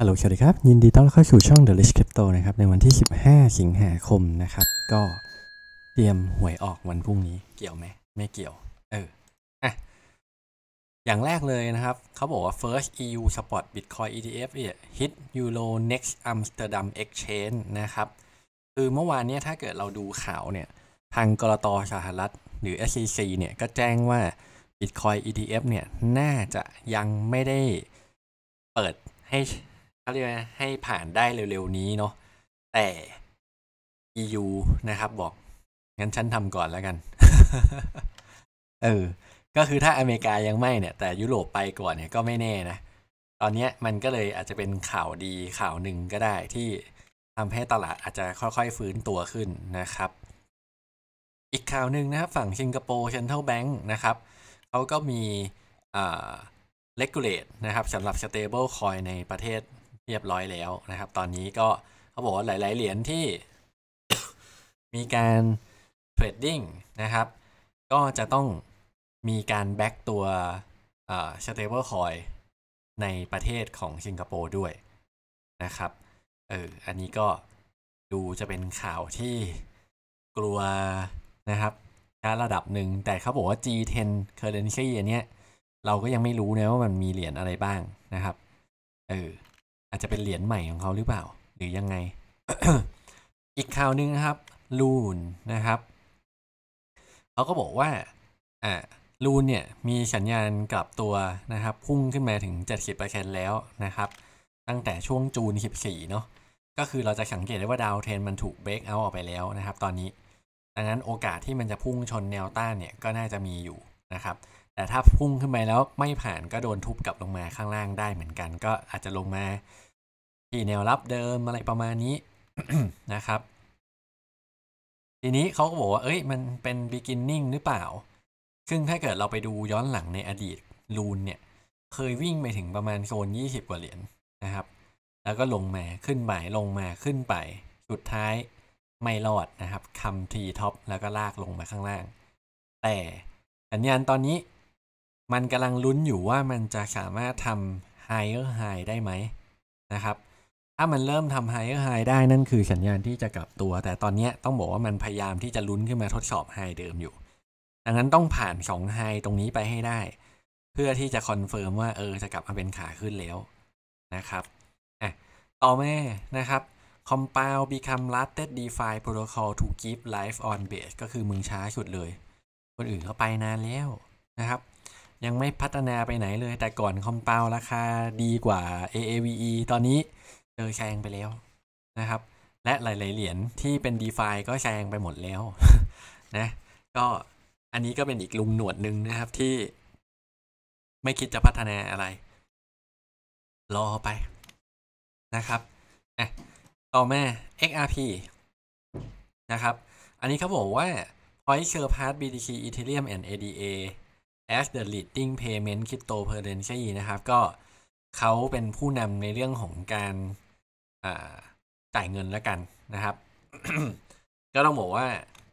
ฮัลโหลสวัสดีครับ ยินดีต้อนรับเข้าสู่ช่อง The Rich Crypto นะครับ ในวันที่ 15 สิงหาคมนะครับ ก็เตรียมหวยออกวันพรุ่งนี้ เกี่ยวไหม ไม่เกี่ยว เออ อ่ะ อย่างแรกเลยนะครับ เขาบอกว่า first EU spot Bitcoin ETF เนี่ย hit Euro next Amsterdam Exchange นะครับ คือเมื่อวานเนี้ยถ้าเกิดเราดูข่าวเนี่ย ทางกรตสหรัฐ หรือ SEC เนี่ย ก็แจ้งว่า Bitcoin ETF เนี่ย น่าจะยังไม่ได้ เปิดให้เขาเรียกให้ผ่านได้เร็วๆนี้เนาะแต่ EU นะครับ บอก งั้นฉันทำก่อนแล้วกันเออก็คือถ้าอเมริกายังไม่เนี่ย แต่ยุโรปไปก่อนเนี่ยก็ไม่แน่นะ ตอนนี้มันก็เลยอาจจะเป็นข่าวดีข่าวหนึ่งก็ได้ที่ทำให้ตลาดอาจจะค่อยๆฟื้นตัวขึ้นนะครับ อีกข่าวหนึ่งนะครับฝั่งสิงคโปร์เชนเทลแบงก์นะครับเขาก็มีเลกูเลตนะครับสำหรับ stable coin ในประเทศเรียบร้อยแล้วนะครับ ตอนนี้ก็เขาบอกว่าหลาย ๆเหรียญที่มีการเทรดดิ้งนะครับ ก็จะต้องมีการแบ็กตัวสเตเบิลคอยในประเทศของสิงคโปร์ด้วยนะครับเอออันนี้ก็ดูจะเป็นข่าวที่กลัวนะครับระดับหนึ่ง แต่เขาบอกว่า G10 currency อันเนี้ย เราก็ยังไม่รู้นะว่ามันมีเหรียญอะไรบ้างนะครับ เอออาจจะเป็นเหรียญใหม่ของเขาหรือเปล่า หรือยังไง อีกข่าวหนึ่งครับลูนนะครับเขาก็บอกว่าอ่าลูนเนี่ยมีสัญญาณกลับตัวนะครับ พุ่งขึ้นมาถึง70%แล้วนะครับ ตั้งแต่ช่วงจูน 14เนาะก็คือเราจะสังเกตได้ว่า ดาวเทรนมันถูกเบรกเอาออกไปแล้วนะครับตอนนี้ ดังนั้นโอกาสที่มันจะพุ่งชนแนวต้านเนี่ย ก็น่าจะมีอยู่นะครับแต่ถ้าพุ่งขึ้นไปแล้วไม่ผ่านก็โดนทุบกลับลงมาข้างล่างได้เหมือนกัน ก็อาจจะลงมาที่แนวรับเดิมอะไรประมาณนี้นะครับ ทีนี้เขาก็บอกว่า เอ้ย มันเป็น beginning หรือเปล่า ซึ่งถ้าเกิดเราไปดูย้อนหลังในอดีตลูนเนี่ย เคยวิ่งไปถึงประมาณโซน 20 กว่าเหรียญนนะครับ แล้วก็ลงมาขึ้นไปลงมาขึ้นไป สุดท้ายไม่รอดนะครับคำทีท็อปแล้วก็ลากลงมาข้างล่าง แต่สัญญาณตอนนี้มันกำลังลุ้นอยู่ว่ามันจะสามารถทำ higher high ได้ไหมนะครับ ถ้ามันเริ่มทำ higher high ได้นั่นคือสัญญาณที่จะกลับตัว แต่ตอนนี้ต้องบอกว่ามันพยายามที่จะลุ้นขึ้นมาทดสอบ high เดิมอยู่ ดังนั้นต้องผ่าน2 high ตรงนี้ไปให้ได้ เพื่อที่จะคอนเฟิร์มว่าเออจะกลับมาเป็นขาขึ้นแล้วนะครับอ่ะต่อมานะครับ Compound become latest DeFi protocol to keep life on base ก็คือมึงช้าสุดเลยคนอื่นเขาไปนานแล้วนะครับยังไม่พัฒนาไปไหนเลย แต่ก่อนคอมเปาราคาดีกว่า AAVE ตอนนี้เจอแซงไปแล้วนะครับ และหลาย ๆ เหรียญที่เป็น d e f าก็แซงไปหมดแล้ว นะ ก็อันนี้ก็เป็นอีกลุงหนวดหนึ่งนะครับที่ ไม่คิดจะพัฒนาอะไรรอไปนะครับต่อมา XRP นะครับ อันนี้เขาบอกว่า Point Share Path BTC Ethereum and ADA as the leading payment cryptocurrency นะครับก็เขาเป็นผู้นำในเรื่องของการจ่ายเงินแล้วกันนะครับ ก็ต้องบอกว่า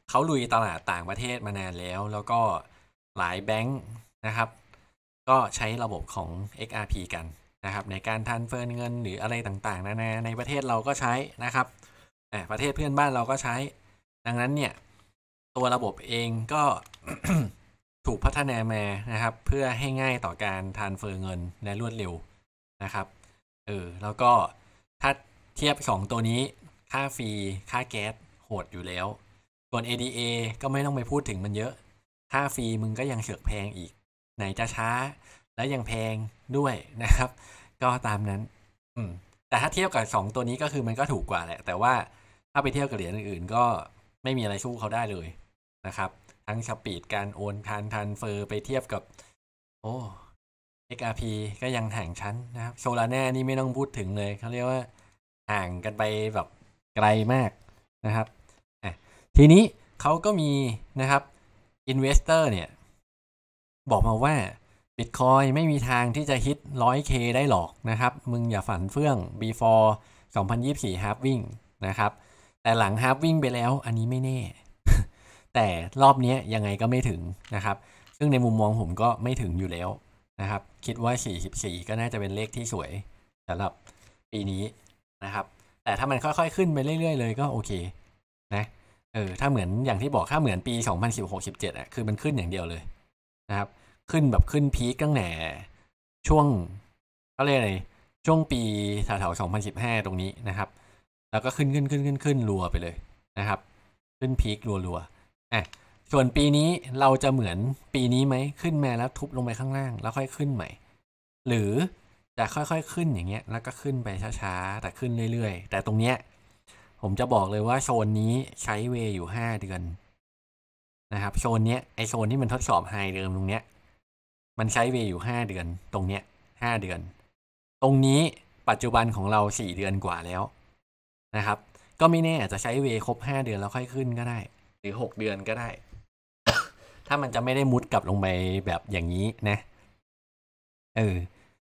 เขาลุยตลาดต่างประเทศมานานแล้ว แล้วก็หลายแบงค์นะครับ ก็ใช้ระบบของ XRP กันนะครับ ในการทันเฟิร์นเงินหรืออะไรต่าง ๆนานาในประเทศเราก็ใช้นะครับ ประเทศเพื่อนบ้านเราก็ใช้ ดังนั้นเนี่ย ตัวระบบเองก็ถูกพัฒนามานะครับเพื่อให้ง่ายต่อการทานเฟอร์เงินและรวดเร็วนะครับเออแล้วก็ถ้าเทียบสองตัวนี้ ค่าฟรี ค่าแก๊สโหดอยู่แล้วส่วน ADA ก็ไม่ต้องไปพูดถึงมันเยอะ ค่าฟรีมึงก็ยังเสือกแพงอีก ไหนจะช้า และยังแพงด้วยนะครับ ก็ตามนั้น อืมแต่ถ้าเทียบกับสองตัวนี้ก็คือมันก็ถูกกว่าแหละ แต่ว่าถ้าไปเทียบกับเหรียญอื่น ๆ ก็ไม่มีอะไรสู้เขาได้เลยนะครับทั้งสปีดการโอนทานทันเฟอร์ไปเทียบกับโอ้ XRP ก็ยังห่างชั้นนะครับ โซลาร่นี่ไม่ต้องพูดถึงเลยเขาเรียกว่า ห่างกันไปแบบไกลมากนะครับ ทีนี้เขาก็มีนะครับ อินเวสเตอร์เนี่ย บอกมาว่าบิตคอยไม่มีทางที่จะฮิต 100K ได้หรอกนะครับ มึงอย่าฝันเฟื่อง before 2024 halving นะครับ แต่หลัง halving ไปแล้ว อันนี้ไม่แน่แต่รอบนี้ยังไงก็ไม่ถึงนะครับ ซึ่งในมุมมองผมก็ไม่ถึงอยู่แล้วนะครับ คิดว่า44 ก็น่าจะเป็นเลขที่สวยสำหรับปีนี้นะครับ แต่ถ้ามันค่อยๆขึ้นไปเรื่อยๆเลยก็โอเคนะ เออ ถ้าเหมือนอย่างที่บอกถ้าเหมือนปี 2016-17อ่ะ คือมันขึ้นอย่างเดียวเลย นะครับ ขึ้นแบบขึ้นพีคตั้งแต่ช่วงเขาเรียกอะไร ช่วงปีแถวๆ2015 ตรงนี้นะครับ แล้วก็ขึ้นขึ้นขึ้นขึ้นขึ้นรัวไปเลยนะครับ ขึ้นพีครัวๆ่ะส่วนปีนี้เราจะเหมือนปีนี้ไหมขึ้นมาแล้วทุบลงไปข้างล่าง แล้วค่อยขึ้นใหม่ หรือจะค่อยๆขึ้นอย่างเงี้ยแล้วก็ขึ้นไปช้าๆแต่ขึ้นเรื่อยๆ แต่ตรงเนี้ยผมจะบอกเลยว่าโซนนี้ใช้เวอยู่ห้าเดือนนะครับโซนเนี้ยไอโซนที่มันทดสอบไฮเดิมตรงเนี้ยมันใช้เวอยู่ห้าเดือน ตรงเนี้ยห้าเดือน ตรงนี้ปัจจุบันของเราสี่เดือนกว่าแล้วนะครับก็ไม่แน่อาจจะใช้เวครบห้าเดือนแล้วค่อยขึ้นก็ได้รือหกเดือนก็ได้ ถ้ามันจะไม่ได้มุดกลับลงไปแบบอย่างนี้นะ เออ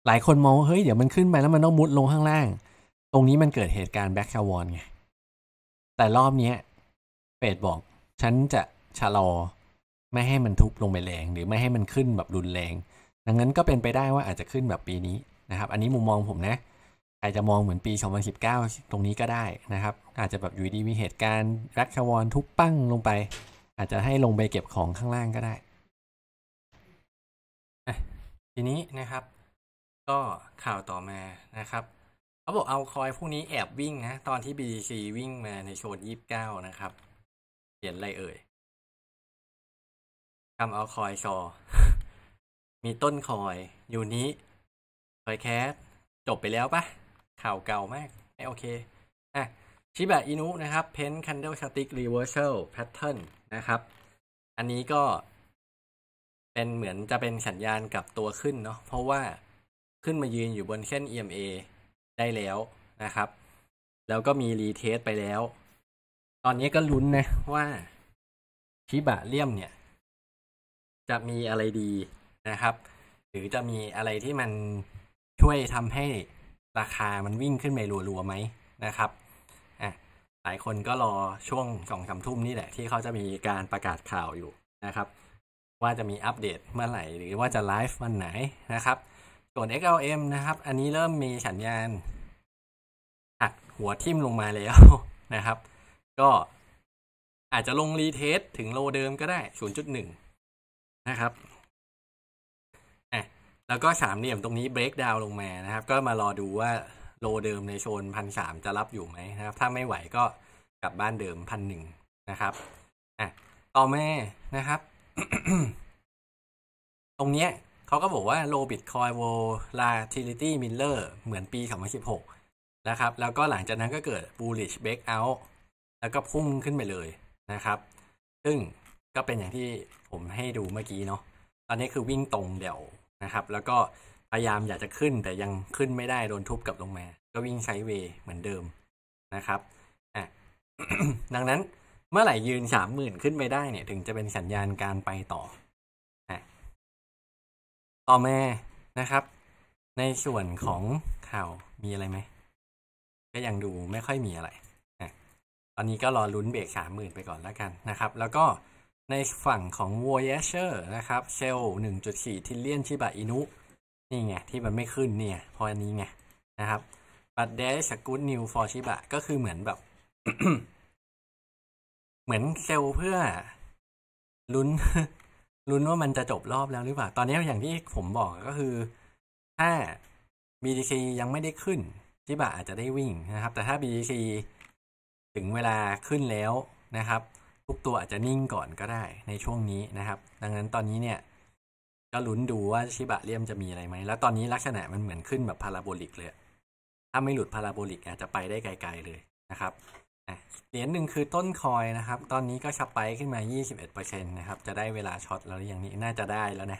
หลายคนมองเฮ้ย เดี๋ยวมันขึ้นไปแล้วมันต้องมุดลงข้างล่าง ตรงนี้มันเกิดเหตุการณ์แบ็คคาวอนไง แต่รอบนี้เฟดบอก ฉันจะชะลอไม่ให้มันทุบลงไปแรง หรือไม่ให้มันขึ้นแบบรุนแรง ดังนั้นก็เป็นไปได้ว่าอาจจะขึ้นแบบปีนี้นะครับ อันนี้มุมมองผมนะครจะมองเหมือนปี2019ตรงนี้ก็ได้นะครับ อาจจะแบบอยู่ดีมีเหตุการณ์รักชวรทุบปั้งลงไป อาจจะให้ลงไปเก็บของข้างล่างก็ได้ทีนี้นะครับ ก็ข่าวต่อมานะครับเขาบอกเอาคอยพวกนี้แอบวิ่งนะตอนที่ b ซ c วิ่งมาในโชนยี่สิบเก้านะครับเขียนอะไรเอ่ยทำเอาคอยชอมีต้นคอยอยู่นี้ คอยแคสจบไปแล้วปะข่าวเก่ามากไม่โอเคอ่ะชิบะอินุนะครับ Paint c a ลสติ s ก i c เวอร์ r s ลแพทเทิร์นะครับ อันนี้ก็เป็นเหมือนจะเป็นสัญญาณกับตัวขึ้นเนาะเพราะว่าขึ้นมายืนอยู่บนเส้น EMA ได้แล้วนะครับ แล้วก็มีรีเทสไปแล้ว ตอนนี้ก็ลุ้นนะว่าชิบะเลี่ยมเนี่ย จะมีอะไรดีนะครับ หรือจะมีอะไรที่มันช่วยทำให้ราคามันวิ่งขึ้นไปรัวๆไหมนะครับอ่ะหลายคนก็รอช่วงสองสาทุ่มนี่แหละ ที่เขาจะมีการประกาศข่าวอยู่นะครับ ว่าจะมีอัปเดตเมื่อไหร่หรือว่าจะไลฟ์วันไหนนะครับส่วน XLM นะครับ อันนี้เริ่มมีสัญญาณหักหัวทิ่มลงมาแล้วนะครับ ก็อาจจะลงรีเทสถึงโลเดิมก็ได้ 0.1 นะครับแล้วก็สามเหลี่ยมตรงนี้เบรกดาวลงมานะครับ ก็มารอดูว่าโลเดิมในโซนพันสามจะรับอยู่ไหมนะครับ ถ้าไม่ไหวก็กลับบ้านเดิมพันหนึ่งนะครับอ่ะต่อมานะครับ ตรงเนี้ยเขาก็บอกว่าโลบิตคอยโวลาทิลิตี้มิลเลอร์ เหมือนปีสองพันสิบหกนะครับ แล้วก็หลังจากนั้นก็เกิดบูลลิชเบรกเอาท์แล้วก็พุ่งขึ้นไปเลยนะครับ ซึ่งก็เป็นอย่างที่ผมให้ดูเมื่อกี้เนาะตอนนี้คือวิ่งตรงเดี่ยวนะครับ แล้วก็พยายามอยากจะขึ้น แต่ยังขึ้นไม่ได้โดนทุบกลับลงมา ก็วิ่งไซด์เวย์เหมือนเดิมนะครับอ่ะดังนั้นเมื่อไหร่ยืนสามหมื่นขึ้นไปได้เนี่ย ถึงจะเป็นสัญญาณการไปต่อ่ะต่อมานะครับ ในส่วนของข่าวมีอะไรไหมก็ยังดูไม่ค่อยมีอะไรอ่ะตอนนี้ก็รอลุ้นเบรกสามหมื่นไปก่อนแล้วกันนะครับ แล้วก็ในฝั่งของ Voyager นะครับ เซลหนึ่งจุดสี่ทิลเลียน ชิบะ อินุ นี่ไง ที่มันไม่ขึ้นเนี่ย พออันนี้ไงนะครับบัตเดย์สกูตนิวฟอร์ชิบะก็คือเหมือนแบบ เหมือนเซลเพื่อลุ้นลุ้นว่ามันจะจบรอบแล้วหรือเปล่า ตอนนี้อย่างที่ผมบอกก็คือถ้า BDC ยังไม่ได้ขึ้นชิบะอาจจะได้วิ่งนะครับ แต่ถ้า BDC ถึงเวลาขึ้นแล้วนะครับทุกตัวอาจจะนิ่งก่อนก็ได้ในช่วงนี้นะครับ ดังนั้นตอนนี้เนี่ย ก็ลุ้นดูว่าชิบะเลี่ยมจะมีอะไรไหมแล้วตอนนี้ลักษณะมันเหมือนขึ้นแบบพาราโบลิกเลย ถ้าไม่หลุดพาราโบลิกอาจจะไปได้ไกลๆเลยนะครับเหรียญหนึ่งคือต้นคอยนะครับ ตอนนี้ก็ชับไปขึ้นมา 21%นะครับจะได้เวลาช็อตแล้วอย่างนี้น่าจะได้แล้วนะ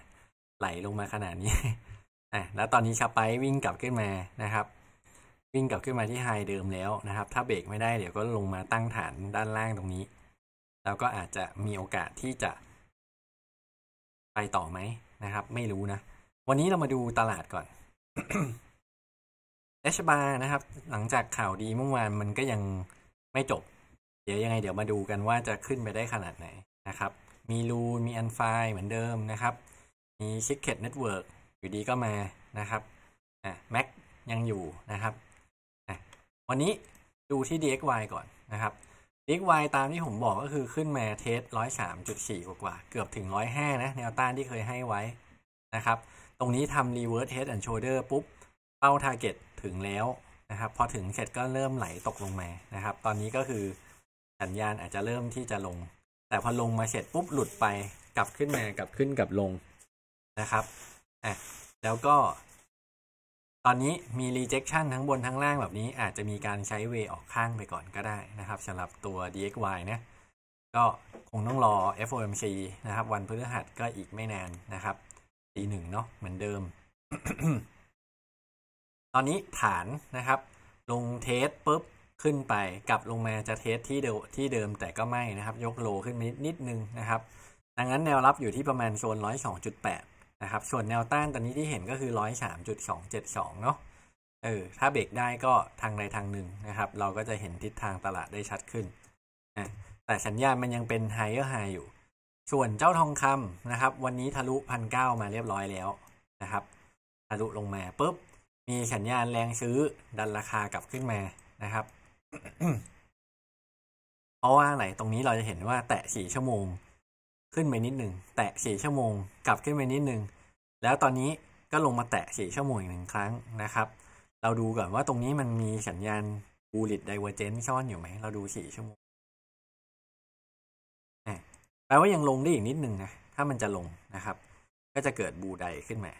ไหลลงมาขนาดนี้อะแล้วตอนนี้ชับไปวิ่งกลับขึ้นมานะครับ วิ่งกลับขึ้นมาที่ไฮเดิมแล้วนะครับ ถ้าเบรกไม่ได้เดี๋ยวก็ลงมาตั้งฐานด้านล่างตรงนี้แล้วก็อาจจะมีโอกาสที่จะไปต่อไหมนะครับไม่รู้นะ วันนี้เรามาดูตลาดก่อนเอชบาร์นะครับ หลังจากข่าวดีเมื่อวานมันก็ยังไม่จบ เดี๋ยวยังไงเดี๋ยวมาดูกันว่าจะขึ้นไปได้ขนาดไหนนะครับ มีรูนมีอันไฟเหมือนเดิมนะครับ มีชิคเก็ตเน็ตเวิร์กอยู่ดีก็มานะครับอ่ะแม็กยังอยู่นะครับ วันนี้ดูที่ DXY ก่อนนะครับิกไวตามที่ผมบอกก็คือขึ้นมาเทสร้อยสามจุดสี่กว่า เกือบถึงร้อยห้านะ แนวต้านที่เคยให้ไว้นะครับตรงนี้ทำีเวิร์สเฮดแอนด์โชเดอร์ปุ๊บเป้าท็กเก็ตถึงแล้วนะครับพอถึงเสร็จก็เริ่มไหลตกลงมานะครับ ตอนนี้ก็คือสัญญาณอาจจะเริ่มที่จะลง แต่พอลงมาเสร็จปุ๊บหลุดไป กลับขึ้นมากลับขึ้นกลับลงนะครับอ่ะแล้วก็ตอนนี้มี rejection ทั้งบนทั้งล่างแบบนี้อาจจะมีการใช้เวอออกข้างไปก่อนก็ได้นะครับสำหรับตัว dxy นะก็คงต้องรอ FOMC นะครับ วันพฤหัสก็อีกไม่นานนะครับตีหนึ่งเนาะเหมือนเดิม ตอนนี้ฐานนะครับลงเทสปุ๊บขึ้นไป กลับลงมาจะเทสที่เดิมที่เดิมแต่ก็ไม่นะครับ ยกโลขึ้นนิดนิดนึงนะครับดังนั้นแนวรับอยู่ที่ประมาณโซน 102.8นะครับส่วนแนวต้านตอนนี้ที่เห็นก็คือร้อยสามจุดสองเจ็ดสองเนาะเออถ้าเบรกได้ก็ทางใดทางหนึ่งนะครับ เราก็จะเห็นทิศทางตลาดได้ชัดขึ้นนะแต่สัญญาณมันยังเป็นไฮเออร์ไฮอยู่ ส่วนเจ้าทองคำนะครับ วันนี้ทะลุพันเก้ามาเรียบร้อยแล้วนะครับทะลุลงมาปุ๊บมีสัญญาณแรงซื้อดันราคากลับขึ้นมานะครับเพราะว่าไหนตรงนี้เราจะเห็นว่าแตะสี่ชั่วโมงขึ้นไปนิดหนึ่งแตะสี่ชั่วโมงกลับขึ้นไปนิดหนึ่งแล้วตอนนี้ก็ลงมาแตะสี่ชั่วโมงอีกหนึ่งครั้งนะครับ เราดูก่อนว่าตรงนี้มันมีสัญญาณบูลิตไดเวอร์เจนซ่อนอยู่ไหมเราดูสี่ชั่วโมงแปลว่ายังลงได้อีกนิดหนึ่งนะถ้ามันจะลงนะครับ ก็จะเกิดบูไดขึ้นมา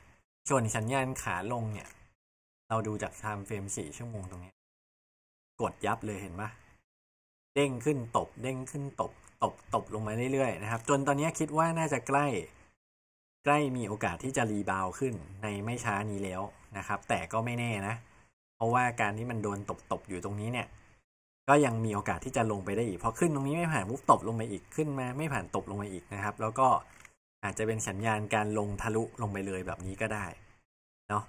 ส่วนสัญญาณขาลงเนี่ย เราดูจากไทม์เฟรมสี่ชั่วโมงตรงนี้ กดยับเลยเห็นปะเด้งขึ้นตบ เด้งขึ้นตบตกตกลงมาเรื่อยๆนะครับจนตอนนี้คิดว่าน่าจะใกล้ ใกล้มีโอกาสที่จะรีบาวขึ้นในไม่ช้านี้แล้วนะครับ แต่ก็ไม่แน่นะเพราะว่าการที่มันโดนตบตบอยู่ตรงนี้เนี่ย ก็ยังมีโอกาสที่จะลงไปได้อีกพอขึ้นตรงนี้ไม่ผ่านปุ๊บตบลงไปอีกขึ้นมาไม่ผ่านตบลงไปอีกนะครับ แล้วก็อาจจะเป็นสัญญาณการลงทะลุลงไปเลยแบบนี้ก็ได้เนาะ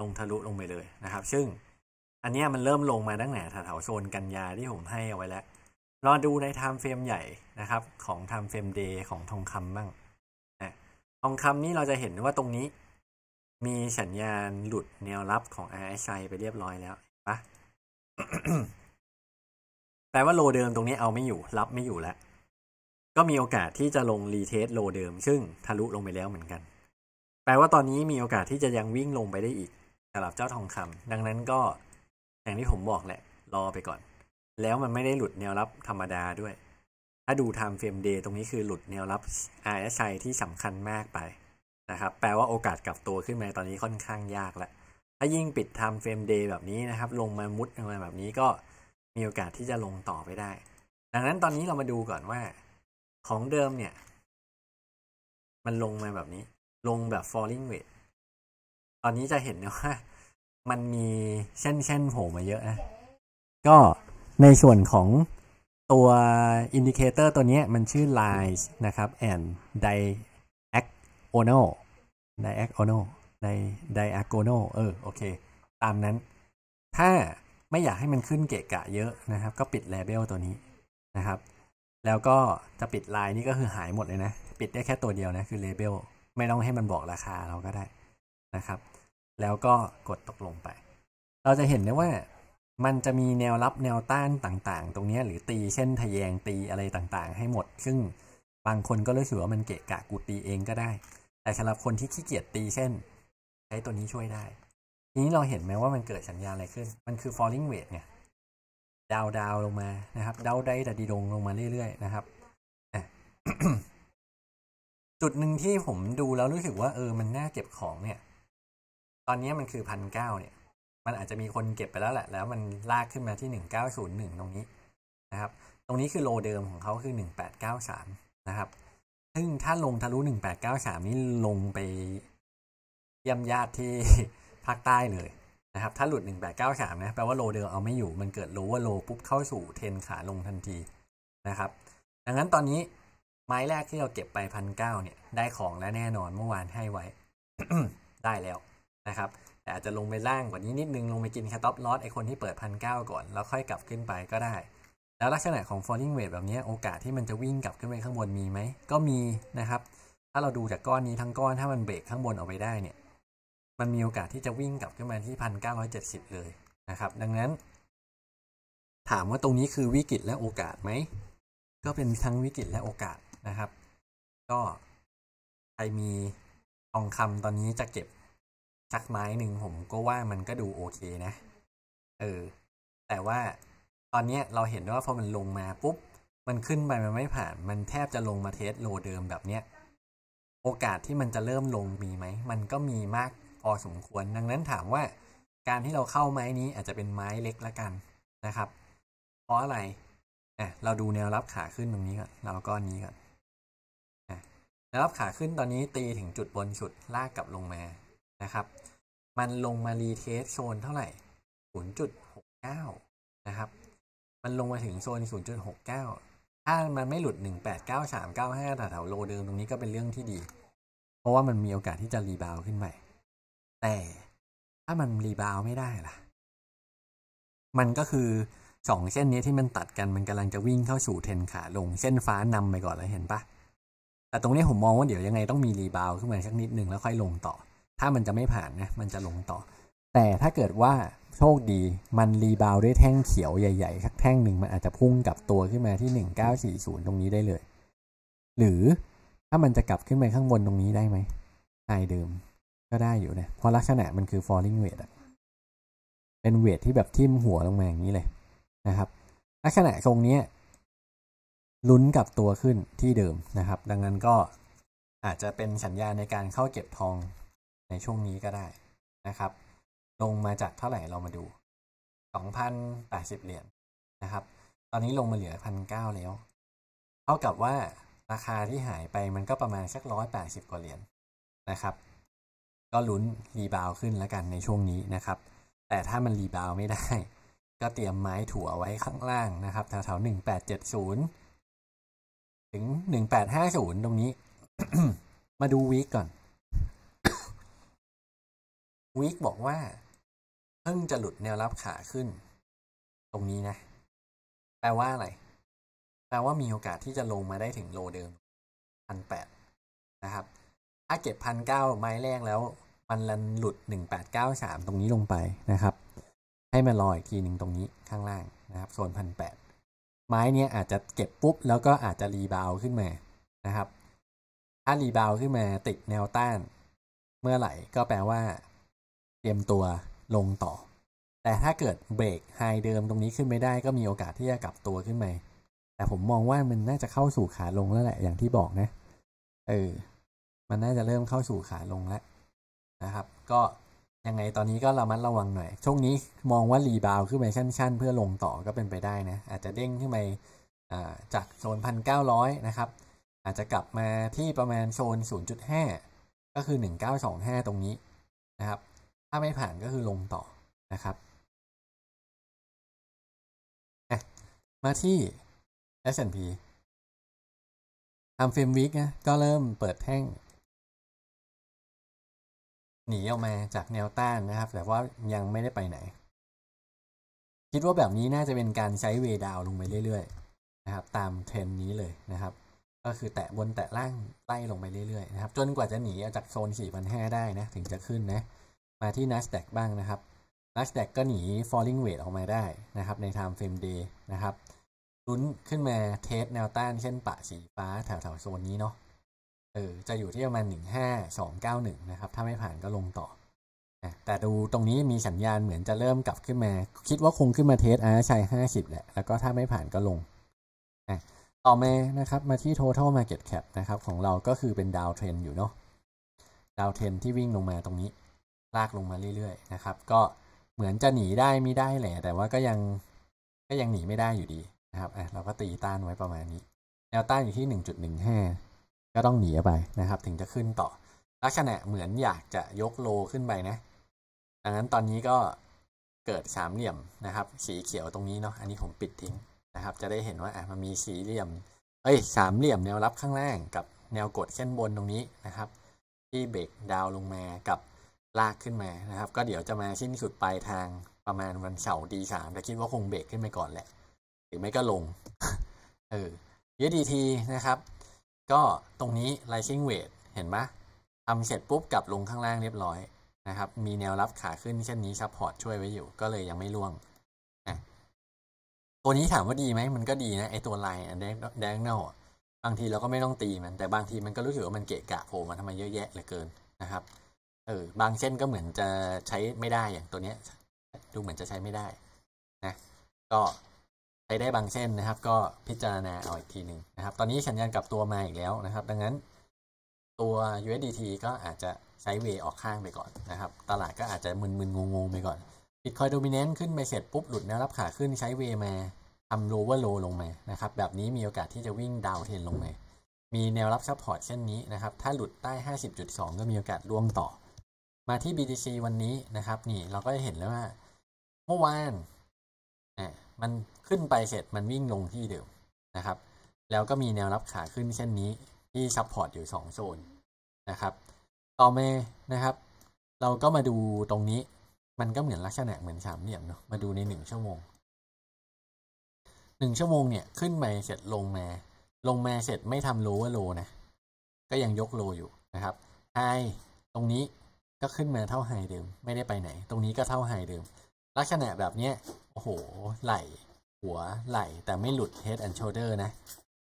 ลงทะลุลงไปเลยนะครับ ซึ่งอันนี้มันเริ่มลงมาตั้งแต่แถวโซนกันยาที่ผมให้เอาไว้แล้วรอดูในไทม์เฟรมใหญ่นะครับ ของไทม์เฟรมเดย์ของทองคำบ้างนะทองคำนี้เราจะเห็นว่าตรงนี้ มีสัญญาณหลุดแนวรับของ RSI ไปเรียบร้อยแล้วปะแปลว่าโลเดิมตรงนี้เอาไม่อยู่รับไม่อยู่แล้ว ก็มีโอกาสที่จะลงรีเทสโลเดิม ซึ่งทะลุลงไปแล้วเหมือนกัน แปลว่าตอนนี้มีโอกาสที่จะยังวิ่งลงไปได้อีกสำหรับเจ้าทองคำ ดังนั้นก็อย่างที่ผมบอกแหละ รอไปก่อนแล้วมันไม่ได้หลุดแนวรับธรรมดาด้วย ถ้าดูไทม์เฟรมเดย์ตรงนี้คือหลุดแนวรับ RSI ที่สำคัญมากไปนะครับ แปลว่าโอกาสกลับตัวขึ้นมาตอนนี้ค่อนข้างยากแล้วถ้ายิ่งปิดไทม์เฟรมเดย์แบบนี้นะครับ ลงมามุดลงมาแบบนี้ก็ มีโอกาสที่จะลงต่อไปได้ ดังนั้นตอนนี้เรามาดูก่อนว่า ของเดิมเนี่ย มันลงมาแบบนี้ ลงแบบ falling w e d g e ตอนนี้จะเห็นนะว่ามันมีเส้นเส้นโผล่มาเยอะนะก็ในส่วนของตัวอินดิเคเตอร์ตัวนี้มันชื่อ lines นะครับ and diagonal diagonal diagonal เออโอเคตามนั้นถ้าไม่อยากให้มันขึ้นเกะกะเยอะนะครับ ก็ปิด label ตัวนี้นะครับ แล้วก็จะปิดลายนี่ก็คือหายหมดเลยนะ ปิดได้แค่ตัวเดียวนะคือ label ไม่ต้องให้มันบอกราคาเราก็ได้นะครับ แล้วก็กดตกลงไป เราจะเห็นได้ว่ามันจะมีแนวรับแนวต้านต่างๆ ตรงนี้ หรือตีเช่นทะแยงตีอะไรต่างๆ ให้หมด ซึ่งบางคนก็รู้สึกว่ามันเกะกะกูตีเองก็ได้ แต่สำหรับคนที่ขี้เกียจตีเช่นใช้ตัวนี้ช่วยได้ ทีนี้เราเห็นไหมว่ามันเกิดสัญญาณอะไรขึ้น มันคือ falling weight ่ยดาวดาวลงมานะครับ ดาว ได้ดัดดีดงลงมาเรื่อย ๆ นะครับจุดหนึ่งที่ผมดูแล้วรู้สึกว่าเออมันน่าเก็บของเนี่ยตอนนี้มันคือพันเก้าเนี่ยมันอาจจะมีคนเก็บไปแล้วแหละ แล้วมันลากขึ้นมาที่ 1901 ตรงนี้นะครับ ตรงนี้คือโลเดิมของเขาคือ 1893 นะครับ ซึ่งถ้าลงทะลุ 1893 นี้ลงไปเยี่ยมญาติที่ภาคใต้เลยนะครับ ถ้าหลุด 1893นะแปลว่าโลเดิมเอาไม่อยู่ มันเกิดโลว่าโลปุ๊บเข้าสู่เทนขาลงทันทีนะครับ ดังนั้นตอนนี้ไม้แรกที่เราเก็บไปพันเก้าเนี่ย ได้ของแล้วแน่นอนเมื่อวานให้ไว้ ได้แล้วนะครับอาจจะลงไปล่างกว่านี้นิดนึงลงไปกินคท็อปลอสไอคนที่เปิดพันเก้าก่อน แล้วค่อยกลับขึ้นไปก็ได้ แล้วลักษณะของ falling w e i g แบบนี้ โอกาสที่มันจะวิ่งกลับขึ้นไปข้างบนมีไหม ก็มีนะครับ ถ้าเราดูจากก้อนนี้ทั้งก้อนถ้ามันเบรกข้างบนออกไปได้เนี่ย มันมีโอกาสที่จะวิ่งกลับขึ้นมาที่พันเก้าร้อยเจ็ดสิบเลยนะครับ ดังนั้น ถามว่าตรงนี้คือวิกฤตและโอกาสไหมก็เป็นทั้งวิกฤตและโอกาสนะครับ ก็ใครมีทองคำตอนนี้จะเก็บสักไม้หนึ่งผมก็ว่ามันก็ดูโอเคนะเออแต่ว่าตอนนี้เราเห็นว่าพอมันลงมาปุ๊บ มันขึ้นไปมันไม่ผ่าน มันแทบจะลงมาเทสโลเดิมแบบเนี้ยโอกาสที่มันจะเริ่มลงมีไหม มันก็มีมาก พอสมควร ดังนั้นถามว่าการที่เราเข้าไม้นี้อาจจะเป็นไม้เล็กละกันนะครับ เพราะอะไรอ่ะเราดูแนวรับขาขึ้นตรงนี้ก่อนเราก้อนนี้ก่อนนะรับขาขึ้นตอนนี้ตีถึงจุดบนสุดลากกลับลงมานะครับ มันลงมารีเทสโซนเท่าไหร่ 0.69 นะครับ มันลงมาถึงโซน 0.69 ถ้ามันไม่หลุด 189395 แถวๆโลเดิมตรงนี้ก็เป็นเรื่องที่ดี เพราะว่ามันมีโอกาสที่จะรีบาวขึ้นใหม่ แต่ถ้ามันรีบาวไม่ได้ล่ะ มันก็คือสองเส้นนี้ที่มันตัดกันมันกำลังจะวิ่งเข้าสู่เทนขาลงเส้นฟ้านำไปก่อนแล้วเห็นปะแต่ตรงนี้ผมมองว่าเดี๋ยวยังไงต้องมีรีบาวขึ้นมาสักนิดหนึ่งแล้วค่อยลงต่อถ้ามันจะไม่ผ่านนะ มันจะลงต่อ แต่ถ้าเกิดว่าโชคดีมันรีบาวด้วยแท่งเขียวใหญ่ๆสักแท่งหนึ่งมันอาจจะพุ่งกลับตัวขึ้นมาที่หนึ่งเก้าสี่ศูนย์ตรงนี้ได้เลย หรือถ้ามันจะกลับขึ้นไปข้างบนตรงนี้ได้ไหมไฮเดิมก็ได้อยู่นะเพราะลักษณะมันคือ falling weight อะเป็นเวทที่แบบทิ่มหัวลงมาอย่างนี้เลยนะครับ ลักษณะทรงนี้ลุ้นกับตัวขึ้นที่เดิมนะครับ ดังนั้นก็อาจจะเป็นสัญญาณในการเข้าเก็บทองในช่วงนี้ก็ได้นะครับ ลงมาจากเท่าไหร่เรามาดู 2,080เหรียญนนะครับ ตอนนี้ลงมาเหลือ 1,900แล้วเท่ากับว่าราคาที่หายไปมันก็ประมาณสัก180 กว่าเหรียญนนะครับ ก็ลุ้นรีบาวขึ้นแล้วกันในช่วงนี้นะครับ แต่ถ้ามันรีบาวไม่ได้ ก็เตรียมไม้ถั่วไว้ข้างล่างนะครับแถวๆ1870 ถึง 1850 ตรงนี้ มาดูวีคก่อนวิกบอกว่า เพิ่งจะหลุดแนวรับขาขึ้น ตรงนี้นะ แปลว่าอะไร แปลว่ามีโอกาสที่จะลงมาได้ถึงโลเดิมพันแปดนะครับถ้าเก็บพันเก้าไม้แรกแล้วมันลันหลุดหนึ่งแปดเก้าสามตรงนี้ลงไปนะครับ ให้มันรออีกทีหนึ่งตรงนี้ข้างล่างนะครับโซนพันแปดไม้เนี้ยอาจจะเก็บปุ๊บแล้วก็อาจจะรีบาวขึ้นมานะครับถ้ารีบาวขึ้นมาติดแนวต้าน เมื่อไหร่ก็แปลว่าเตรียมตัวลงต่อ แต่ถ้าเกิดเบรกไฮเดิมตรงนี้ขึ้นไม่ได้ก็มีโอกาสที่จะกลับตัวขึ้นไปแต่ผมมองว่ามันน่าจะเข้าสู่ขาลงแล้วแหละ อย่างที่บอกนะ เออ มันน่าจะเริ่มเข้าสู่ขาลงแล้วนะครับ ก็ยังไงตอนนี้ก็ระมัดระวังหน่อย ช่วงนี้มองว่ารีบาวขึ้นไปชั้นๆ เพื่อลงต่อก็เป็นไปได้นะ อาจจะเด้งขึ้นไปจากโซนพันเก้าร้อยนะครับ อาจจะกลับมาที่ประมาณโซนศูนย์จุดห้า ก็คือหนึ่งเก้าสองห้าตรงนี้นะครับถ้าไม่ผ่านก็คือลงต่อนะครับมาที่ S&P ทำเฟรมวิกนะ ก็เริ่มเปิดแท่ง หนีออกมาจากแนวต้านนะครับ แต่ว่ายังไม่ได้ไปไหน คิดว่าแบบนี้น่าจะเป็นการใช้เวดาวลงไปเรื่อยๆนะครับ ตามเทรนนี้เลยนะครับ ก็คือแตะบนแตะล่างไล่ลงไปเรื่อยๆนะครับ จนกว่าจะหนีออกจากโซน 4,500 ได้นะ ถึงจะขึ้นนะมาที่ NASDAQ บ้างนะครับ NASDAQ ก็หนี falling weight ออกมาได้นะครับใน time frame day นะครับ ลุ้นขึ้นมาเทสแนวต้าน เช่นปะสีฟ้าแถวๆโซนนี้เนาะ เออ จะอยู่ที่ประมาณ15291 นะครับ ถ้าไม่ผ่านก็ลงต่อ แต่ดูตรงนี้มีสัญญาณเหมือนจะเริ่มกลับขึ้นมา คิดว่าคงขึ้นมาเทสอาชัย50 แหละ แล้วก็ถ้าไม่ผ่านก็ลง ต่อมานะครับมาที่ total market cap นะครับของเราก็คือเป็นดาวเทรนอยู่เนาะดาวเทรนที่วิ่งลงมาตรงนี้ลากลงมาเรื่อยๆนะครับ ก็เหมือนจะหนีได้ไม่ได้แหละแต่ว่าก็ยังก็ยังหนีไม่ได้อยู่ดีนะครับ เราก็ตีต้านไว้ประมาณนี้ แนวต้านอยู่ที่หหนนึึ่่งงจุดห้าก็ต้องหนีไปนะครับ ถึงจะขึ้นต่อ ลักษณะเหมือนอยากจะยกโลขึ้นไปนะ ดังนั้นตอนนี้ก็เกิดสามเหลี่ยมนะครับ สีเขียวตรงนี้เนาะ อันนี้ผมปิดทิ้งนะครับ จะได้เห็นว่าอ่ะมันมีสีเหลี่ยมเอ้ย สามเหลี่ยมแนวรับข้างล่าง กับแนวกดเส้นบนตรงนี้นะครับ ที่เบรกดาวลงมา กับลากขึ้นมานะครับ ก็เดี๋ยวจะมาสิ้นสุดปลายทางประมาณวันเสาร์ดีสามแต่คิดว่าคงเบรกขึ้นไปก่อนแหละ หรือไม่ก็ลงเออยดีทีนะครับ ก็ตรงนี้ไล s ิ n g w e i เห็นไหมทำเสร็จปุ๊บกลับลงข้างล่างเรียบร้อยนะครับมีแนวรับขาขึ้นเช่นนี้ซัพพอร์ตช่วยไว้อยู่ก็เลยยังไม่ล่วงะตัวนี้ถามว่าดีไหม มันก็ดีนะ ไอตัวไลน์แดงแดงเนาบางทีเราก็ไม่ต้องตีมันแต่บางที มันก็รู้สึกว่ามันเกะกะโผล่มาทำไมเยอะแยะเหลือเกินนะครับเออบางเส้นก็เหมือนจะใช้ไม่ได้อย่างตัวเนี้ยดูเหมือนจะใช้ไม่ได้นะก็ใช้ได้บางเส้นนะครับ ก็พิจารณาเอาอีกทีหนึ่งนะครับตอนนี้สัญญาณกลับตัวมาอีกแล้วนะครับดังนั้นตัว USDT ก็อาจจะไซด์เวย์ออกข้างไปก่อนนะครับ ตลาดก็อาจจะมึนนงงงไปก่อนบิตคอยโดมิเนนต์ขึ้นไปเสร็จปุ๊บหลุดแนวรับขาขึ้นใช้เวมาทำโลว์โลลงมานะครับแบบนี้มีโอกาสที่จะวิ่งดาวเทนลงมามีแนวรับซัพพอร์ตเส้นนี้นะครับถ้าหลุดใต้50.2ก็มีโอกาสร่วงต่อมาที่ BTC วันนี้นะครับ นี่ เราก็จะเห็นแล้วว่าเมื่อวาน อ่ะมันขึ้นไปเสร็จมันวิ่งลงที่เดิมนะครับ แล้วก็มีแนวรับขาขึ้นเช่นนี้ที่ซับพอร์ตอยู่ 2 โซนนะครับ ต่อมานะครับ เราก็มาดูตรงนี้ มันก็เหมือนลักษณะเหมือนสามเหลี่ยมเนาะมาดูใน 1 ชั่วโมง 1 ชั่วโมงเนี่ยขึ้นไปเสร็จลงมา ลงมาเสร็จไม่ทำโลว่าโลนะ ก็ยังยกโลอยู่นะครับไฮตรงนี้ก็ขึ้นมาเท่าไฮเดิมไม่ได้ไปไหน ตรงนี้ก็เท่าไฮเดิม ลักษณะแบบเนี้ยโอ้โหไหลหัวไหลแต่ไม่หลุด head and shoulder นะ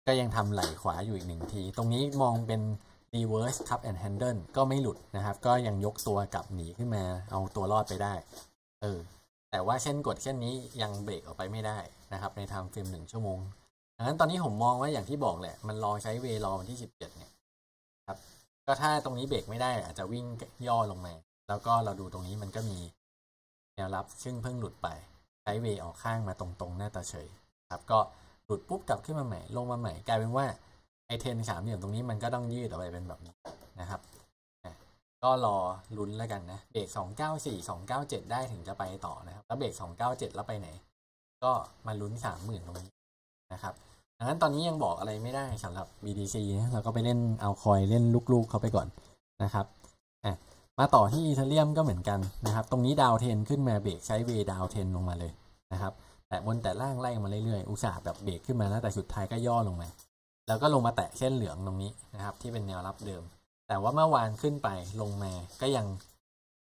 ก็ยังทำไหลขวาอยู่อีกหนึ่งที ตรงนี้มองเป็น reverse cup and handle ก็ไม่หลุดนะครับ ก็ยังยกตัวกลับหนีขึ้นมาเอาตัวรอดไปได้ เออแต่ว่าเช่นกดเช่นนี้ยังเบรกออกไปไม่ได้นะครับ ในทำฟิล์มหนึ่งชั่วโมงดังนั้นตอนนี้ผมมองว่าอย่างที่บอกแหละ มันรอใช้เวรอวันที่สิบเจ็ดเนี่ยครับก็ถ้าตรงนี้เบรกไม่ได้ อาจจะวิ่งย่อลงมา แล้วก็เราดูตรงนี้มันก็มีแนวรับซึ่งเพิ่งหลุดไปใช้เวออกข้างมาตรงๆหน้าตาเฉย ครับ ก็หลุดปุ๊บกลับขึ้นมาใหม่ ลงมาใหม่ กลายเป็นว่าไอเทนสามเหลี่ยมตรงนี้มันก็ต้องยืดออกไปเป็นแบบนี้นะครับก็รอลุ้นแล้วกันนะ เบรกสองเก้าสี่สองเก้าเจ็ดได้ถึงจะไปต่อนะครับ แล้วเบรกสองเก้าเจ็ดแล้วไปไหน ก็มาลุ้นสามหมื่นตรงนี้นะครับดังนั้นตอนนี้ยังบอกอะไรไม่ได้สำหรับ BTC นะเราก็ไปเล่นเอาคอยเล่นลูกๆ เขาไปก่อนนะครับอมาต่อที่อีเทเรียมก็เหมือนกันนะครับ ตรงนี้ดาวเทนขึ้นมาเบรกใช้เวดาวเทน ลงมาเลยนะครับ แต่บนแต่ล่างไล่มาเรื่อยๆ อุตสาห์แบบเบรกขึ้นมา้ว แต่สุดท้ายก็ย่อลงมา แล้วก็ลงมาแตะเส้นเหลืองตรงนี้นะครับที่เป็นแนวรับเดิม แต่ว่าเมื่อวานขึ้นไปลงมาก็ยัง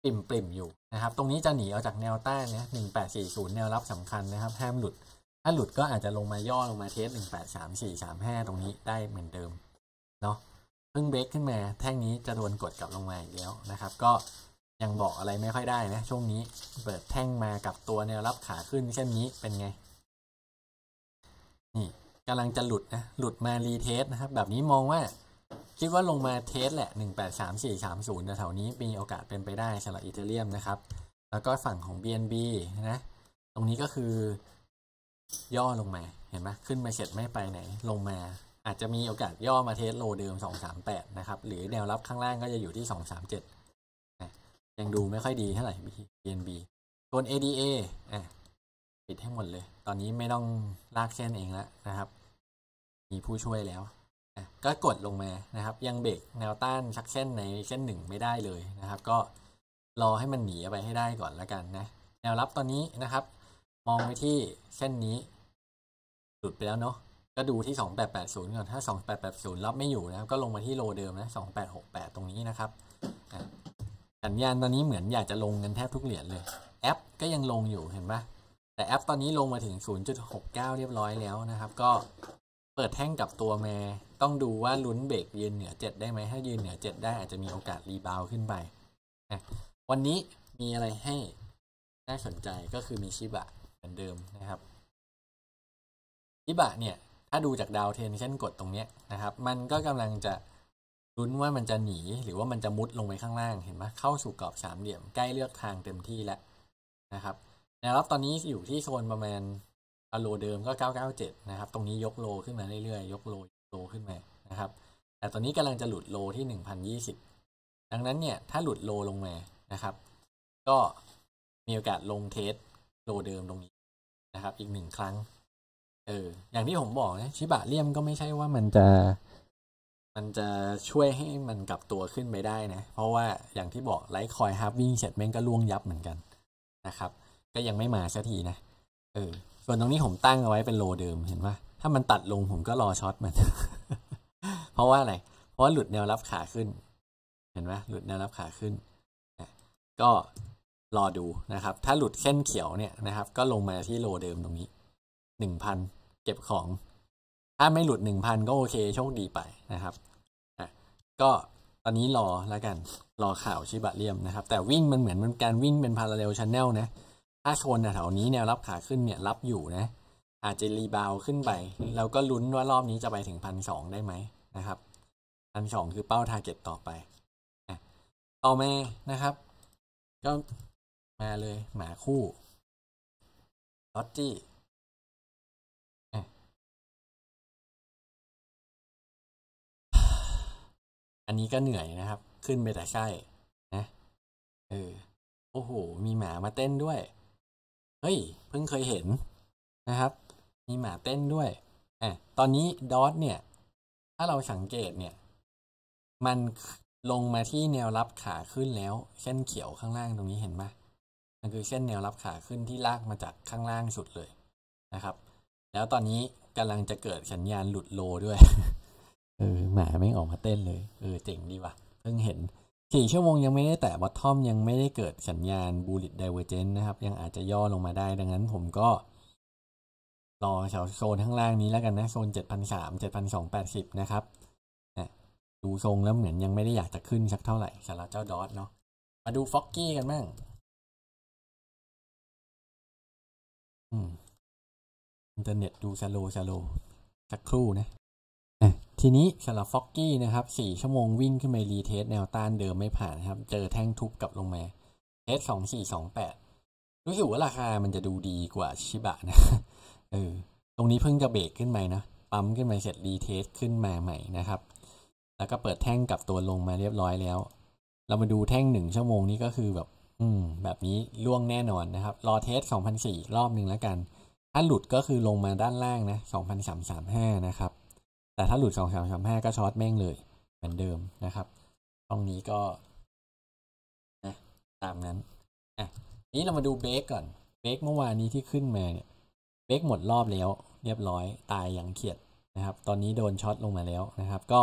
ปริ่มๆอยู่นะครับ ตรงนี้จะหนีออกจากแนวต้านนะหนึ่งแปดสี่ศูนย์แนวรับสำคัญนะครับ ห้ามหลุดถ้าหลุดก็อาจจะลงมาย่อลงมาเทสหนึ่งแปดสามสี่สามห้าตรงนี้ได้เหมือนเดิมเนาะเพิ่งเบรกขึ้นมาแท่งนี้จะโดนกดกลับลงมาอีกแล้วนะครับ ก็ยังบอกอะไรไม่ค่อยได้นะช่วงนี้เปิดแท่งมากับตัวแนวรับขาขึ้นเช่นนี้เป็นไงนี่กำลังจะหลุดนะหลุดมารีเทสนะครับ แบบนี้มองว่า คิดว่าลงมาเทสแหละหนึ่งแปดสามสี่สามศูนย์แถวนี้มีโอกาสเป็นไปได้สำหรับอีเทเรียมนะครับแล้วก็ฝั่งของ BNB นะตรงนี้ก็คือย่อลงมาเห็นไหมขึ้นมาเสร็จไม่ไปไหน ลงมาอาจจะมีโอกาสย่อมาเทสโลเดิม 238 นะครับ หรือแนวรับข้างล่างก็จะอยู่ที่ 237นะยังดูไม่ค่อยดีเท่าไหร่ BNB อ็น ADA อ่ะปิดให้หมดเลย ตอนนี้ไม่ต้องลากเส้นเองแล้วนะครับ มีผู้ช่วยแล้วะก็กดลงมานะครับ ยังเบรกแนวต้าน ชักเส้นในเส้นหนึ่งไม่ได้เลยนะครับ ก็รอให้มันหนีไปให้ได้ก่อนแล้วกันนะแนวรับตอนนี้นะครับมองไปที่เส้นนี้หลุดไปแล้วเนาะก็ดูที่ 2880ก่อนถ้า 2880รับไม่อยู่นะครับ ก็ลงมาที่โลเดิมนะ 2868 ตรงนี้นะครับสัญญาณตอนนี้เหมือนอยากจะลงกันแทบทุกเหรียญเลยแอปก็ยังลงอยู่เห็นปะแต่แอปตอนนี้ลงมาถึง 0.69 เรียบร้อยแล้วนะครับ ก็เปิดแท่งกับตัวแม่ต้องดูว่าลุ้นเบรกยืนเหนือ 7 ได้ไหมถ้ายืนเหนือ7ได้อาจจะมีโอกาสรีบาวขึ้นไปวันนี้มีอะไรให้น่าสนใจก็คือมีชิบะเหมือนเดิมนะครับ อิบะเนี่ยถ้าดูจากดาวเทนเช่นกดตรงเนี้ยนะครับ มันก็กำลังจะลุ้นว่ามันจะหนีหรือว่ามันจะมุดลงไปข้างล่าง เห็นไหมเข้าสู่กรอบสามเหลี่ยม ใกล้เลือกทางเต็มที่แล้วนะครับแนวรับตอนนี้อยู่ที่โซนประมาณโลเดิมก็997นะครับ ตรงนี้ยกโลขึ้นมาเรื่อย ๆ ยกโลยกโลขึ้นมานะครับแต่ตอนนี้กำลังจะหลุดโลที่ 1020ดังนั้นเนี่ยถ้าหลุดโลลงมานะครับ ก็มีโอกาสลงเทสโลเดิมตรงนี้นะครับอีกหนึ่งครั้ง เออ อย่างที่ผมบอกนะชิบะเลี่ยมก็ไม่ใช่ว่ามันจะ มันจะช่วยให้มันกลับตัวขึ้นไปได้นะ เพราะว่าอย่างที่บอกไลท์คอยฮัรวิ่งเสร็จแม่งก็ล่วงยับเหมือนกัน นะครับ ก็ยังไม่มาสักทีนะเออ ส่วนตรงนี้ผมตั้งเอาไว้เป็นโลเดิมเห็นปะถ้ามันตัดลงผมก็รอช็อตมัน เพราะว่าอะไรเพราะว่าหลุดแนวรับขาขึ้น เห็นไหมหลุดแนวรับขาขึ้นก็รอดูนะครับ ถ้าหลุดเส้นเขียวเนี่ยนะครับ ก็ลงมาที่โลเดิมตรงนี้หนึ่งพันเก็บของ ถ้าไม่หลุดหนึ่งพันก็โอเค โชคดีไปนะครับอ่ะก็ตอนนี้รอแล้วกัน รอข่าวชิบะเลียมนะครับ แต่วิ่งมันเหมือนมันการวิ่งเป็นพาราเรลชันแนลนะ ถ้าโนแถวนี้แนวรับขาขึ้นเนี่ยรับอยู่นะ อาจจะรีบาวขึ้นไป แล้วก็ลุ้นว่ารอบนี้จะไปถึงพันสองได้ไหมนะครับพันสองคือเป้าทาร์เก็ตต่อไปต่อมานะครับ ก็มาเลยหมาคู่ลอตจี้ อันนี้ก็เหนื่อยนะครับ ขึ้นไปแต่ใกล้นะเออโอ้โห มีหมามาเต้นด้วย เฮ้ย เพิ่งเคยเห็นนะครับ มีหมาเต้นด้วยอ่ะตอนนี้ดอทเนี่ย ถ้าเราสังเกตเนี่ย มันลงมาที่แนวรับขาขึ้นแล้วเส้นเขียวข้างล่างตรงนี้เห็นหมมันคือเส้นแนวรับขาขึ้นที่ลากมาจากข้างล่างสุดเลยนะครับ แล้วตอนนี้กำลังจะเกิดสัญญาณหลุดโลด้วย เออหมาไม่ออกมาเต้นเลย เออ เจ๋งดีว่ะเพิ่งเห็นสี่ชั่วโมงยังไม่ได้แตะวัตทอมยังไม่ได้เกิดสัญญาณบูลิตไดเวอร์เจนนะครับ ยังอาจจะย่อลงมาได้ ดังนั้นผมก็รอแถวโซนข้างล่างนี้แล้วกันนะโซนเจ็ดพันสามเจ็ดพันสองแปดสิบนะครับดูทรงแล้วเหมือนยังไม่ได้อยากจะขึ้นสักเท่าไหร่สำหรับเจ้าดอทเนาะมาดูฟ็อกกี้กันบ้างอินเทอร์เน็ตดูชาโลชาโล สักครู่นะ ทีนี้สำหรับฟ็อกกี้นะครับสี่ชั่วโมงวิ่งขึ้นไปรีเทสแนวต้านเดิมไม่ผ่านครับ เจอแท่งทุบกลับลงมาเทสสองสี่สองแปดรู้สึกว่าราคา มันจะดูดีกว่าชิบะนะ เออตรงนี้เพิ่งจะเบรกขึ้นมปนะ ปั๊มขึ้นมาเสร็จรีเทสขึ้นมาใหม่นะครับ แล้วก็เปิดแท่งกลับตัวลงมาเรียบร้อยแล้ว เรามาดูแท่งหนึ่งชั่วโมงนี้ก็คือแบบอืมแบบนี้ล่วงแน่นอนนะครับ รอเทสสองพันสี่รอบหนึ่งแล้วกัน ถ้าหลุดก็คือลงมาด้านล่างนะสองพันสสาาามมห้นะครับ แต่ถ้าหลุดสสสองาามมห้าก็ช็อตแม่งเลย เหมือนเดิมนะครับ ตรงนี้ก็นะ ตามนั้นอ่ะนี้เรามาดูเบรกก่อนเบรกเมื่อวานนี้ที่ขึ้นมาเนี่ยเบรกหมดรอบแล้ว เรียบร้อยตายอย่างเขียดนะครับ ตอนนี้โดนช็อตลงมาแล้วนะครับ ก็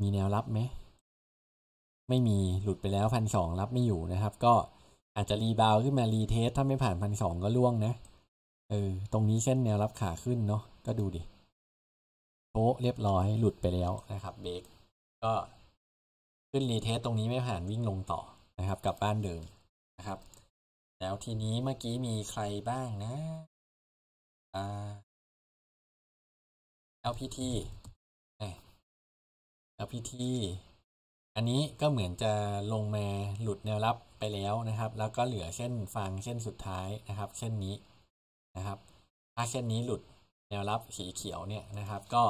มีแนวรับไหมไม่มี หลุดไปแล้วพันสองรับไม่อยู่นะครับ ก็อาจจะรีบาวขึ้นมารีเทส ถ้าไม่ผ่านพันสองก็ล่วงนะ เออ ตรงนี้เส้นแนวรับขาขึ้นเนาะ ก็ดูดิโชเรียบร้อย หลุดไปแล้วนะครับ เบรก ก็ขึ้นรีเทส ตรงนี้ไม่ผ่านวิ่งลงต่อนะครับ กลับบ้านเดิมนะครับ แล้วทีนี้เมื่อกี้มีใครบ้างนะ อ่า LPT LPT อันนี้ก็เหมือนจะลงมาหลุดแนวรับไปแล้วนะครับ แล้วก็เหลือเส้นฟังเส้นสุดท้ายนะครับ เส้นนี้นะครับ ถ้าเส้นนี้หลุดแนวรับสีเขียวเนี่ยนะครับ ก็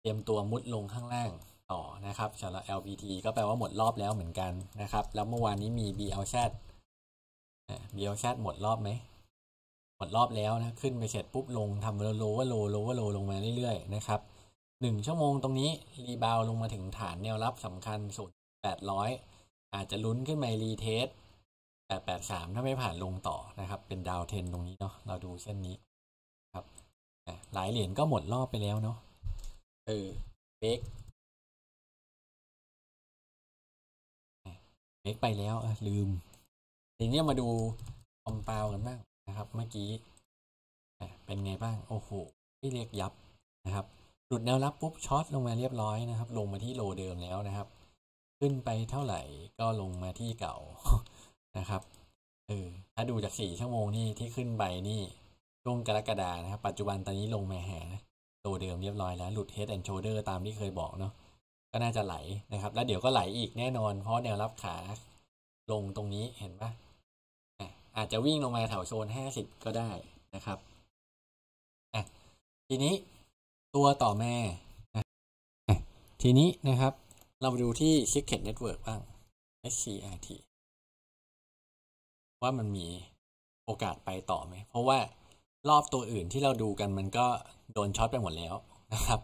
เตรียมตัวมุดลงข้างล่าง ต่อนะครับสำหรับ LPT ก็แปลว่าหมดรอบแล้วเหมือนกันนะครับ แล้วเมื่อวานนี้มี BLZ BLZ หมดรอบไหม หมดรอบแล้วนะ ขึ้นไปเสร็จปุ๊บลงทำโลว์โลว์โลว์โลว์ลงมาเรื่อยๆนะครับหนึ่งชั่วโมงตรงนี้ รีบาวลงมาถึงฐานแนวรับสำคัญสุดดร้อาจจะลุ้นขึ้นมปรีเทสแแปปดดสามถ้าไม่ผ่านลงต่อนะครับ เป็นดาวเทนตรงนี้เนาะเราดูเส้นนี้ครับหลายเหรียญก็หมดรอบไปแล้วเนาะเออเบรกเบรกไปแล้วลืมทีนี้มาดูคอมเปากันบ้างนะครับ เมื่อกี้เป็นไงบ้างโอ้โหไม่เรียกยับนะครับหลุดแนวรับปุ๊บช็อตลงมาเรียบร้อยนะครับ ลงมาที่โลเดิมแล้วนะครับ ขึ้นไปเท่าไหร่ก็ลงมาที่เก่านะครับเออถ้าดูจากสี่ชั่วโมงนี่ที่ขึ้นไปนี่ช่วงกรกฎานะครับปัจจุบันตอนนี้ลงมาหานะโลเดิมเรียบร้อยแล้ว หลุด head and shoulder ตามที่เคยบอกเนาะก็น่าจะไหลนะครับ แล้วเดี๋ยวก็ไหลอีกแน่นอน เพราะแนวรับขาลงตรงนี้เห็นปะอาจจะวิ่งลงมาแถวโซนห้าสิบก็ได้นะครับอ่ะทีนี้ตัวต่อแม่ทีนี้นะครับ เรามาดูที่ Secret Network บ้าง SCRT ว่ามันมีโอกาสไปต่อไหมเพราะว่ารอบตัวอื่นที่เราดูกันมันก็โดนช็อตไปหมดแล้วนะครับ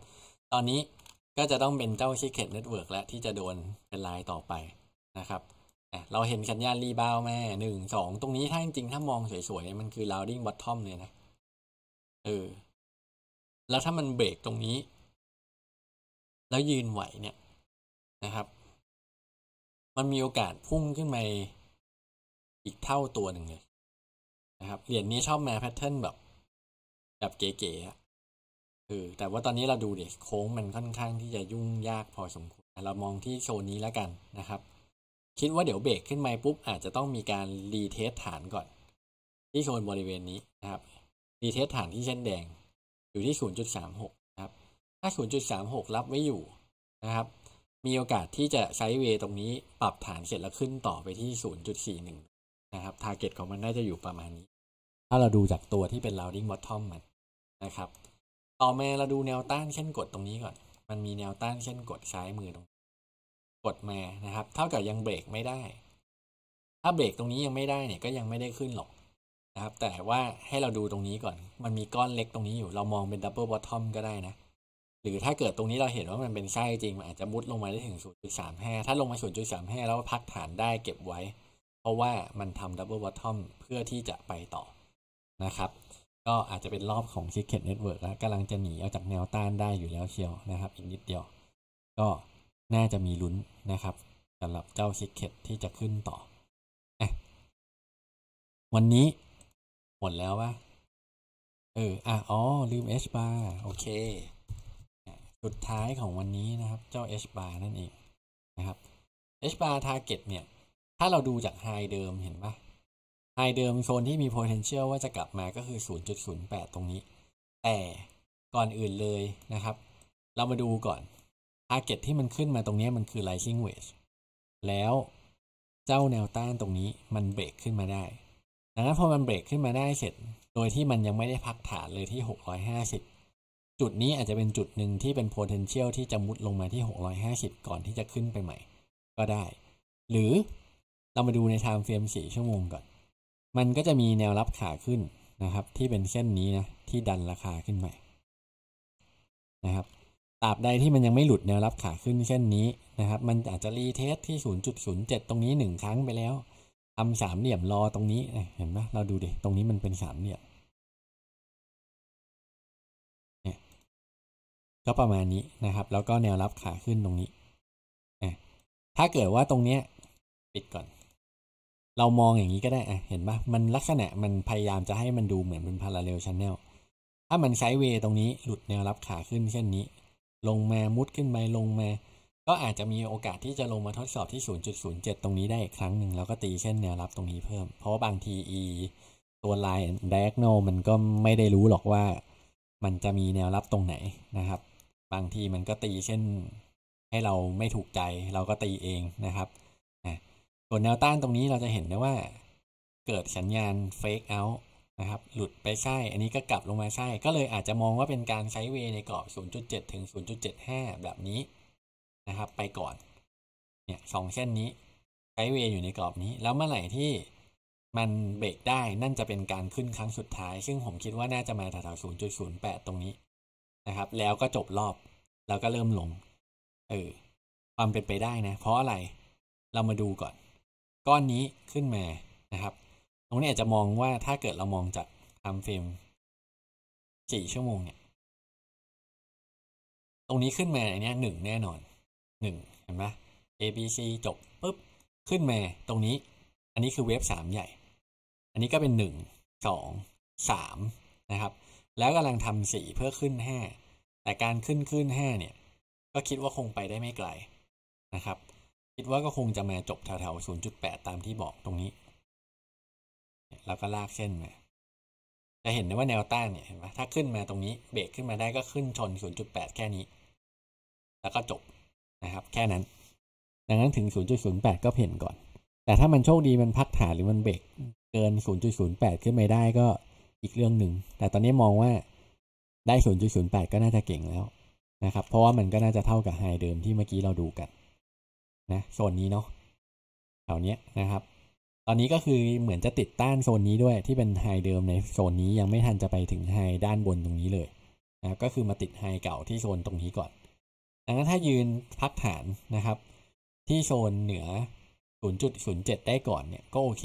ตอนนี้ก็จะต้องเป็นเจ้า Secret Network แล้วที่จะโดนเป็นลายต่อไปนะครับเราเห็นสัญญาณรีบาวแม่หนึ่งสองตรงนี้ถ้าจริงถ้ามองสวยๆเนี่ยมันคือ rounding bottom เลยนะเออแล้วถ้ามันเบรกตรงนี้ แล้วยืนไหวเนี่ยนะครับ มันมีโอกาสพุ่งขึ้นไปอีกเท่าตัวหนึ่งเลย นะครับ เหรียญนี้ชอบมาแพทเทิร์นแบบแบบเก๋ๆคือแต่ว่าตอนนี้เราดูเด็กโค้งมันค่อนข้างที่จะยุ่งยากพอสมควรเรามองที่โชว์นี้แล้วกันนะครับ คิดว่าเดี๋ยวเบรกขึ้นมาปุ๊บ อาจจะต้องมีการรีเทสฐานก่อน ที่โซนบริเวณนี้นะครับ รีเทสฐานที่เส้นแดงอยู่ที่ 0.36 นะครับ ถ้า 0.36รับไว้อยู่นะครับ มีโอกาสที่จะไซด์เวย์ตรงนี้ ปรับฐานเสร็จแล้วขึ้นต่อไปที่ 0.41 นะครับ ทาร์เก็ตของมันน่าจะอยู่ประมาณนี้ ถ้าเราดูจากตัวที่เป็น rounding bottom มันนะครับ ต่อมาเราดูแนวต้านเช่นกดตรงนี้ก่อน มันมีแนวต้านเช่นกดซ้ายมือตรงกดมานะครับ เท่ากับยังเบรกไม่ได้ ถ้าเบรกตรงนี้ยังไม่ได้เนี่ยก็ยังไม่ได้ขึ้นหรอกนะครับ แต่ว่าให้เราดูตรงนี้ก่อน มันมีก้อนเล็กตรงนี้อยู่เรามองเป็นดับเบิลบอททอมก็ได้นะ หรือถ้าเกิดตรงนี้เราเห็นว่ามันเป็นไส้จริง มันอาจจะมุดลงมาได้ถึง 0.35 ถ้าลงมา 0.35 แล้วพักฐานได้เก็บไว้ เพราะว่ามันทำดับเบิลบอททอมเพื่อที่จะไปต่อนะครับ ก็อาจจะเป็นรอบของซิกเก็ตเน็ตเวิร์กแล้วกำลังจะหนีออกจากแนวต้านได้อยู่แล้วเชียวนะครับอีกนิดเดียว ก็น่าจะมีลุ้นนะครับสำหรับเจ้าซิกเก็ตที่จะขึ้นต่อวันนี้หมดแล้ววะเอออ่ะ อ๋อ ลืม h bar โอเค สุดท้ายของวันนี้นะครับ เจ้า h bar นั่นเองนะครับ h bar target เนี่ย ถ้าเราดูจาก high เดิม เห็นปะ high เดิมโซนที่มี potential ว่าจะกลับมาก็คือ 0.08 ตรงนี้ แต่ก่อนอื่นเลยนะครับ เรามาดูก่อน target ที่มันขึ้นมาตรงนี้มันคือ rising wedge แล้วเจ้าแนวต้านตรงนี้มันเบรกขึ้นมาได้ดังนั้นพอมันเบรกขึ้นมาได้เสร็จ โดยที่มันยังไม่ได้พักฐานเลยที่650จุดนี้อาจจะเป็นจุดหนึ่งที่เป็น potential ที่จะมุดลงมาที่ 650 ก่อนที่จะขึ้นไปใหม่ ก็ได้ หรือเรามาดูใน time frame 4ชั่วโมงก่อนมันก็จะมีแนวรับขาขึ้นนะครับ ที่เป็นเส้นนี้นะที่ดันราคาขึ้นไปนะครับตราบใดที่มันยังไม่หลุดแนวรับขาขึ้นเส้นนี้นะครับ มันอาจจะรีเทสที่0.07ตรงนี้1ครั้งไปแล้วทำสามเหลี่ยมรอตรงนี้เห็นไหมเราดูดิตรงนี้มันเป็นสามเหลี่ยมเนี่ย ก็ประมาณนี้นะครับ แล้วก็แนวรับขาขึ้นตรงนี้ถ้าเกิดว่าตรงเนี้ย ปิดก่อน เรามองอย่างนี้ก็ได้ เห็นปะมันลักษณะมันพยายามจะให้มันดูเหมือนเป็นพาราเรลชันแนลถ้ามันไซด์เวย์ตรงนี้ หลุดแนวรับขาขึ้นเช่นนี้ ลงมามุดขึ้นไปลงมาก็อาจจะมีโอกาสที่จะลงมาทดสอบที่ 0.07 ตรงนี้ได้อีกครั้งหนึ่งแล้วก็ตีเส้นแนวรับตรงนี้เพิ่ม เพราะาบาง ทีีตัวไลน์ diagonal มันก็ไม่ได้รู้หรอกว่า มันจะมีแนวรับตรงไหนนะครับ บางทีมันก็ตีเส้นให้เราไม่ถูกใจ เราก็ตีเองนะครับส่วนแนวต้านตรงนี้เราจะเห็นได้ว่า เกิดสัญญาณ fake out นะครับ หลุดไปไส้อันนี้ก็กลับลงมาไส้ก็เลยอาจจะมองว่าเป็นการไซด์เวย์ในกรอบ0.7ถึง0.75แบบนี้นะครับไปก่อน เนี่ยสองเส้นนี้ ไกด์เวย์อยู่ในกรอบนี้ แล้วเมื่อไหร่ที่มันเบรกได้นั่นจะเป็นการขึ้นครั้งสุดท้าย ซึ่งผมคิดว่า น่าจะมาแถวๆแปดตรงนี้ นะครับแล้วก็จบรอบ แล้วก็เริ่มลงเออความเป็นไปได้นะ เพราะอะไร เรามาดูก่อน ก้อนนี้ขึ้นมานะครับ ตรงนี้อาจจะมองว่าถ้าเกิดเรามองจากทำเฟรม่ชั่วโมงเนี่ย ตรงนี้ขึ้นมาเนี่ยหนึ่งแน่นอนหนึ่งเห็นไหม A B C จบปุ๊บขึ้นมาตรงนี้ อันนี้คือเวฟสามใหญ่ อันนี้ก็เป็นหนึ่งสองสามนะครับ แล้วกำลังทำสี่เพื่อขึ้นห้าแต่การขึ้นขึ้นห้าเนี่ย ก็คิดว่าคงไปได้ไม่ไกลนะครับ คิดว่าก็คงจะมาจบแถวๆศูนย์จุดแปดตามที่บอกตรงนี้แล้วก็ลากเส้นมาจะเห็นได้ว่าแนวต้านเนี่ยเห็นไหมถ้าขึ้นมาตรงนี้ เบรกขึ้นมาได้ก็ขึ้นชนศูนจุดแปดแค่นี้ แล้วก็จบนะครับแค่นั้นดังนั้นถึง 0.08 ก็เพ่นก่อน แต่ถ้ามันโชคดีมันพักฐานหรือมันเบรกเกิน 0.08 ขึ้นไปได้ก็อีกเรื่องหนึ่งแต่ตอนนี้มองว่าได้ 0.08 ก็น่าจะเก่งแล้วนะครับ เพราะว่ามันก็น่าจะเท่ากับไฮเดิมที่เมื่อกี้เราดูกันนะโซนนี้เนาะแถวเนี้ยนะครับ ตอนนี้ก็คือเหมือนจะติดต้านโซนนี้ด้วยที่เป็นไฮเดิมในโซนนี้ยังไม่ทันจะไปถึงไฮด้านบนตรงนี้เลยนะก็คือมาติดไฮเก่าที่โซนตรงนี้ก่อนดังนั้นถ้ายืนพักฐานนะครับ ที่โซนเหนือ 0.07 ได้ก่อนเนี่ยก็โอเค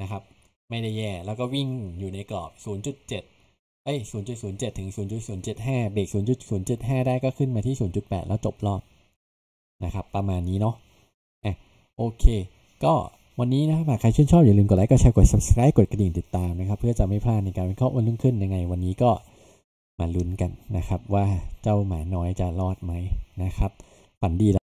นะครับ ไม่ได้แย่แล้วก็วิ่งอยู่ในกรอบ0.7เอ้ย 0.07 ถึง 0.075เบรก0.075 ได้ก็ขึ้นมาที่ 0.8 แล้วจบรอบนะครับ ประมาณนี้เนาะอ่ะโอเค ก็วันนี้นะครับใครชื่นชอบอย่าลืมกดไลค์กดแชร์กด subscribe กดกระดิ่งติดตามนะครับ เพื่อจะไม่พลาดในการวิเคราะห์วันรุ่งขึ้นยังไงวันนี้ก็มาลุ้นกันนะครับว่าเจ้าหมาน้อยจะรอดไหมนะครับฝันดี้